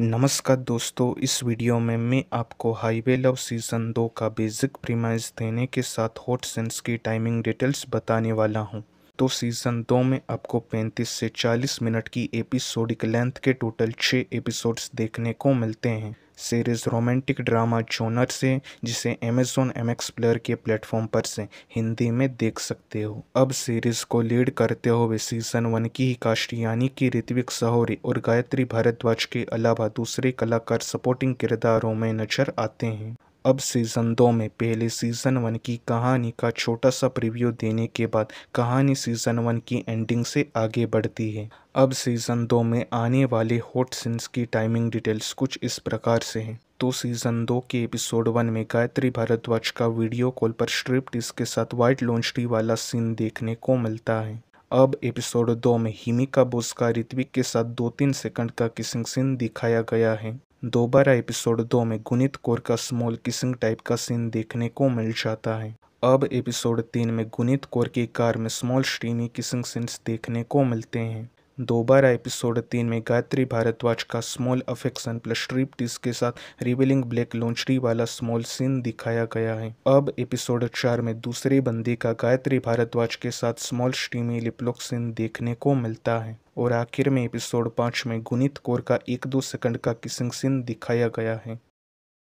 नमस्कार दोस्तों इस वीडियो में मैं आपको हाईवे लव सीज़न दो का बेसिक प्रीमाइज देने के साथ हॉट सेंस की टाइमिंग डिटेल्स बताने वाला हूं तो सीज़न दो में आपको 35 से 40 मिनट की एपिसोडिक लेंथ के टोटल छः एपिसोड्स देखने को मिलते हैं सीरीज रोमांटिक ड्रामा जोनर से जिसे अमेजोन एम एक्स प्लेयर के प्लेटफॉर्म पर से हिंदी में देख सकते हो अब सीरीज को लीड करते हुए सीजन वन की ही कास्ट यानी कि ऋत्विक सहोरी और गायत्री भारद्वाज के अलावा दूसरे कलाकार सपोर्टिंग किरदारों में नजर आते हैं अब सीज़न दो में पहले सीज़न वन की कहानी का छोटा सा प्रीव्यू देने के बाद कहानी सीज़न वन की एंडिंग से आगे बढ़ती है अब सीज़न दो में आने वाले हॉट सीन्स की टाइमिंग डिटेल्स कुछ इस प्रकार से हैं तो सीज़न दो के एपिसोड वन में गायत्री भारद्वाज का वीडियो कॉल पर स्ट्रिप्ट इसके साथ वाइट लॉन्चरी वाला सीन देखने को मिलता है अब एपिसोड दो में हिमिका बोस का ऋत्विक के साथ दो तीन सेकंड का किसिंग सीन दिखाया गया है दोबारा एपिसोड दो में गुनित कौर का स्मॉल किसिंग टाइप का सीन देखने को मिल जाता है अब एपिसोड तीन में गुनित कौर की कार में स्मॉल श्रीनी किसिंग सीन्स देखने को मिलते हैं दोबारा एपिसोड तीन में गायत्री भारद्वाज का स्मॉल अफेक्शन प्लस ट्रिप टीस के साथ रिविलिंग ब्लैक लॉन्चरी वाला स्मॉल सीन दिखाया गया है अब एपिसोड चार में दूसरे बंदे का गायत्री भारद्वाज के साथ स्मॉल स्टीमी लिपलॉक सीन देखने को मिलता है और आखिर में एपिसोड पाँच में गुनीत कौर का एक दो सेकंड का किसिंग सीन दिखाया गया है